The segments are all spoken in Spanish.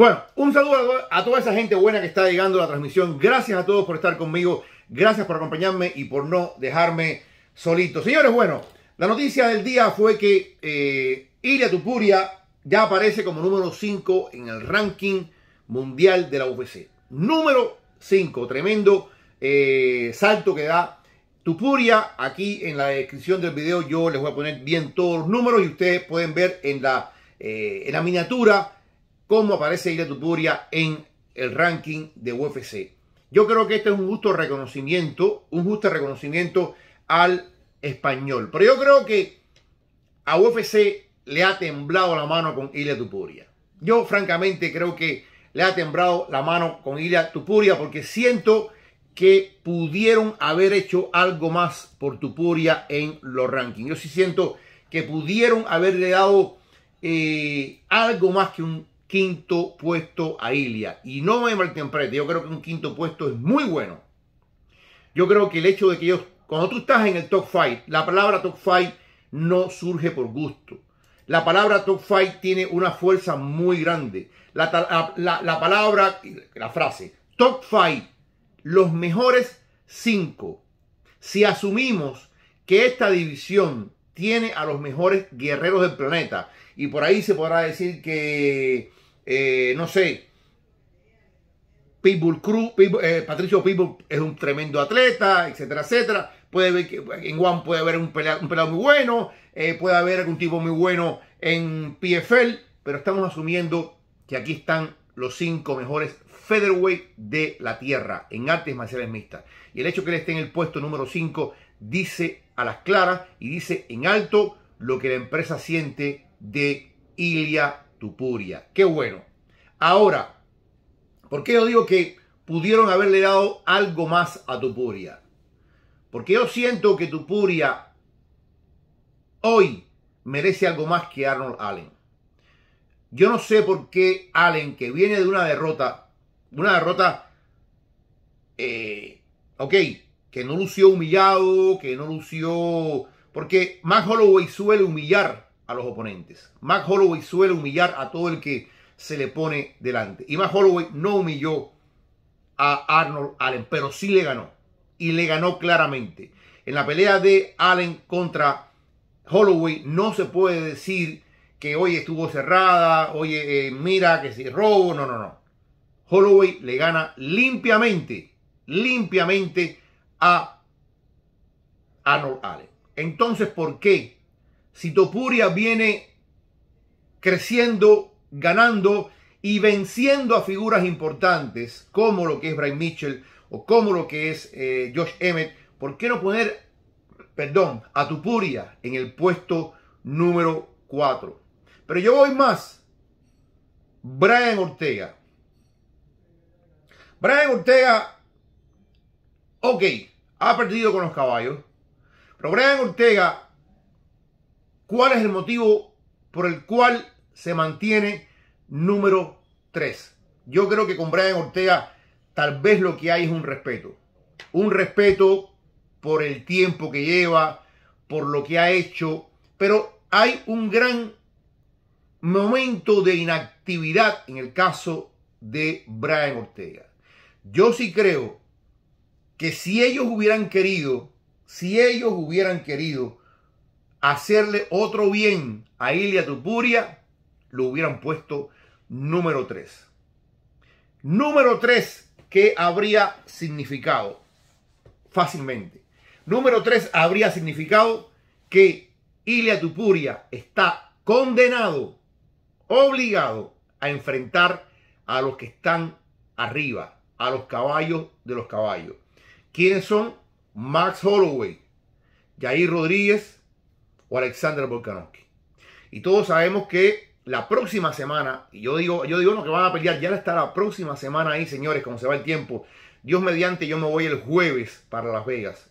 Bueno, un saludo a toda esa gente buena que está llegando a la transmisión. Gracias a todos por estar conmigo. Gracias por acompañarme y por no dejarme solito. Señores, bueno, la noticia del día fue que eh, Iria Tupuria ya aparece como número 5 en el ranking mundial de la UFC. Número 5, tremendo eh, salto que da Tupuria. Aquí en la descripción del video yo les voy a poner bien todos los números y ustedes pueden ver en la, eh, en la miniatura cómo aparece Ilia Tupuria en el ranking de UFC. Yo creo que este es un justo reconocimiento, un justo reconocimiento al español. Pero yo creo que a UFC le ha temblado la mano con Ilia Tupuria. Yo francamente creo que le ha temblado la mano con Ilia Tupuria porque siento que pudieron haber hecho algo más por Tupuria en los rankings. Yo sí siento que pudieron haberle dado eh, algo más que un quinto puesto a Ilia. Y no me malinterprete, yo creo que un quinto puesto es muy bueno. Yo creo que el hecho de que ellos, cuando tú estás en el top fight, la palabra top fight no surge por gusto. La palabra top fight tiene una fuerza muy grande. La, la palabra, la frase, top fight, los mejores cinco. Si asumimos que esta división tiene a los mejores guerreros del planeta, y por ahí se podrá decir que eh, no sé, Pitbull Cruz, eh, Patricio Pitbull es un tremendo atleta, etcétera, etcétera. Puede ver que en One puede haber un pelado, muy bueno, eh, puede haber algún tipo muy bueno en PFL, pero estamos asumiendo que aquí están los cinco mejores featherweight de la tierra en artes marciales mixtas. Y el hecho que él esté en el puesto número 5 dice a las claras y dice en alto lo que la empresa siente de Ilya Tupuria. Qué bueno. Ahora, ¿por qué yo digo que pudieron haberle dado algo más a Tupuria? Porque yo siento que Tupuria hoy merece algo más que Arnold Allen. Yo no sé por qué Allen, que viene de una derrota, una derrota, eh, ok, que no lució humillado, que no lució, porque más Holloway suele humillar a los oponentes. Max Holloway suele humillar a todo el que se le pone delante. Y Max Holloway no humilló a Arnold Allen, pero sí le ganó. Y le ganó claramente. En la pelea de Allen contra Holloway no se puede decir que hoy estuvo cerrada, oye, eh, mira que si robo, no, no, no. Holloway le gana limpiamente, limpiamente a Arnold Allen. Entonces, ¿por qué si Topuria viene creciendo, ganando y venciendo a figuras importantes como lo que es Brian Mitchell o como lo que es eh, Josh Emmett, ¿por qué no poner, perdón, a Topuria en el puesto número 4? Pero yo voy más. Brian Ortega. Brian Ortega, ok, ha perdido con los caballos, pero Brian Ortega ¿Cuál es el motivo por el cual se mantiene número 3? Yo creo que con Brian Ortega tal vez lo que hay es un respeto. Un respeto por el tiempo que lleva, por lo que ha hecho, pero hay un gran momento de inactividad en el caso de Brian Ortega. Yo sí creo que si ellos hubieran querido, si ellos hubieran querido hacerle otro bien a Ilia Tupuria, lo hubieran puesto número 3. Número 3, ¿qué habría significado? Fácilmente. Número 3 habría significado que Ilia Tupuria está condenado, obligado a enfrentar a los que están arriba, a los caballos de los caballos. ¿Quiénes son? Max Holloway, Jair Rodríguez, o Alexander Volkanovski. Y todos sabemos que la próxima semana, y yo digo, yo digo no, que van a pelear, ya está la próxima semana ahí, señores, como se va el tiempo. Dios mediante, yo me voy el jueves para Las Vegas.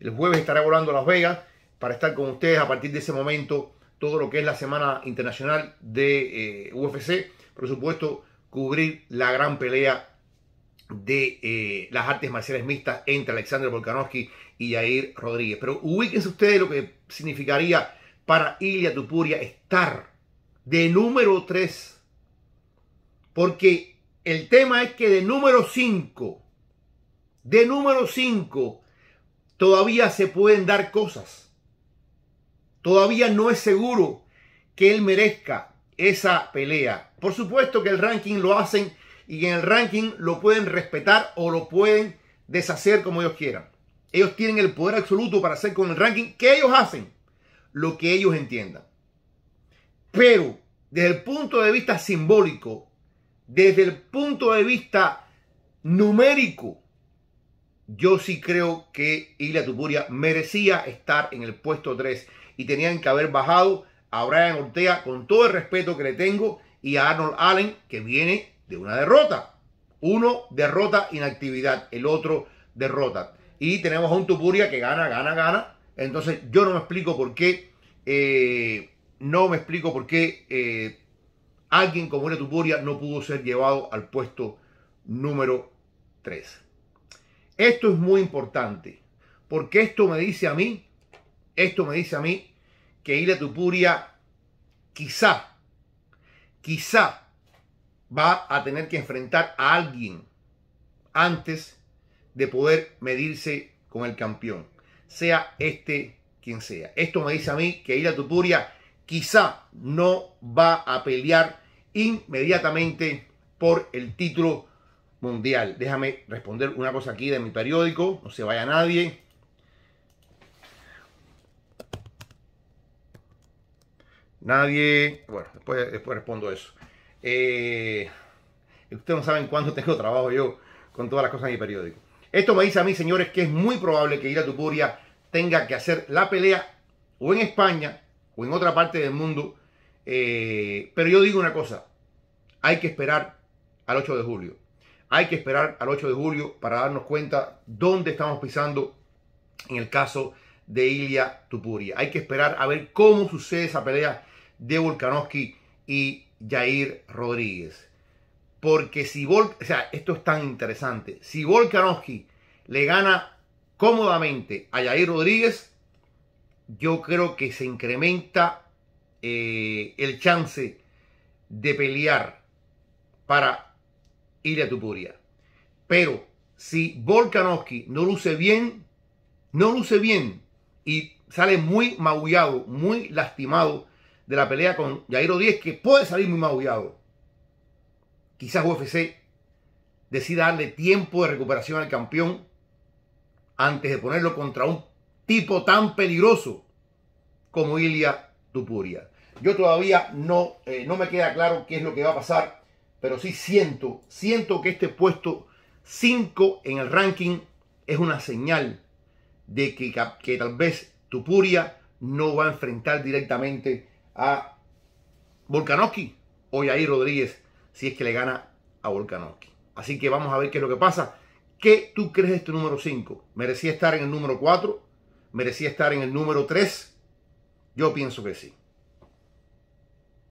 El jueves estaré volando a Las Vegas para estar con ustedes a partir de ese momento, todo lo que es la semana internacional de eh, UFC. Por supuesto, cubrir la gran pelea de eh, las artes marciales mixtas entre Alexander Volkanovski y Jair Rodríguez. Pero ubíquense ustedes lo que significaría para Ilya Tupuria estar de número 3. Porque el tema es que de número 5, de número 5, todavía se pueden dar cosas. Todavía no es seguro que él merezca esa pelea. Por supuesto que el ranking lo hacen y en el ranking lo pueden respetar o lo pueden deshacer como ellos quieran. Ellos tienen el poder absoluto para hacer con el ranking que ellos hacen lo que ellos entiendan. Pero desde el punto de vista simbólico, desde el punto de vista numérico, yo sí creo que Ilya Tupuria merecía estar en el puesto 3 y tenían que haber bajado a Brian Ortega con todo el respeto que le tengo y a Arnold Allen que viene de una derrota. Uno derrota inactividad, el otro derrota. Y tenemos a un Tupuria que gana, gana, gana. Entonces yo no me explico por qué, eh, no me explico por qué eh, alguien como era Tupuria no pudo ser llevado al puesto número 3. Esto es muy importante, porque esto me dice a mí, esto me dice a mí que Ile Tupuria quizá, quizá va a tener que enfrentar a alguien antes de poder medirse con el campeón, sea este quien sea. Esto me dice a mí que Ila Tuturia quizá no va a pelear inmediatamente por el título mundial. Déjame responder una cosa aquí de mi periódico, no se vaya nadie. Nadie, bueno, después respondo eso. Eh, ustedes no saben cuándo tengo trabajo yo con todas las cosas en mi periódico. Esto me dice a mí, señores, que es muy probable que Ilya Tupuria tenga que hacer la pelea o en España o en otra parte del mundo. Eh, pero yo digo una cosa, hay que esperar al 8 de julio. Hay que esperar al 8 de julio para darnos cuenta dónde estamos pisando en el caso de Ilia Tupuria. Hay que esperar a ver cómo sucede esa pelea de Volkanovski y Jair Rodríguez. Porque si Vol, o sea, esto es tan interesante. Si Volkanovski le gana cómodamente a Jair Rodríguez, yo creo que se incrementa eh, el chance de pelear para a Tupuria. Pero si Volkanovski no luce bien, no luce bien y sale muy maullado, muy lastimado de la pelea con Jairo Díez, que puede salir muy magullado. Quizás UFC decida darle tiempo de recuperación al campeón antes de ponerlo contra un tipo tan peligroso como Ilia Tupuria. Yo todavía no, eh, no me queda claro qué es lo que va a pasar, pero sí siento, siento que este puesto 5 en el ranking es una señal de que, que, tal vez Tupuria no va a enfrentar directamente a Volkanovski o ahí Rodríguez si es que le gana a Volkanovski. Así que vamos a ver qué es lo que pasa. ¿Qué tú crees de este número 5? ¿Merecía estar en el número 4? ¿Merecía estar en el número 3? Yo pienso que sí.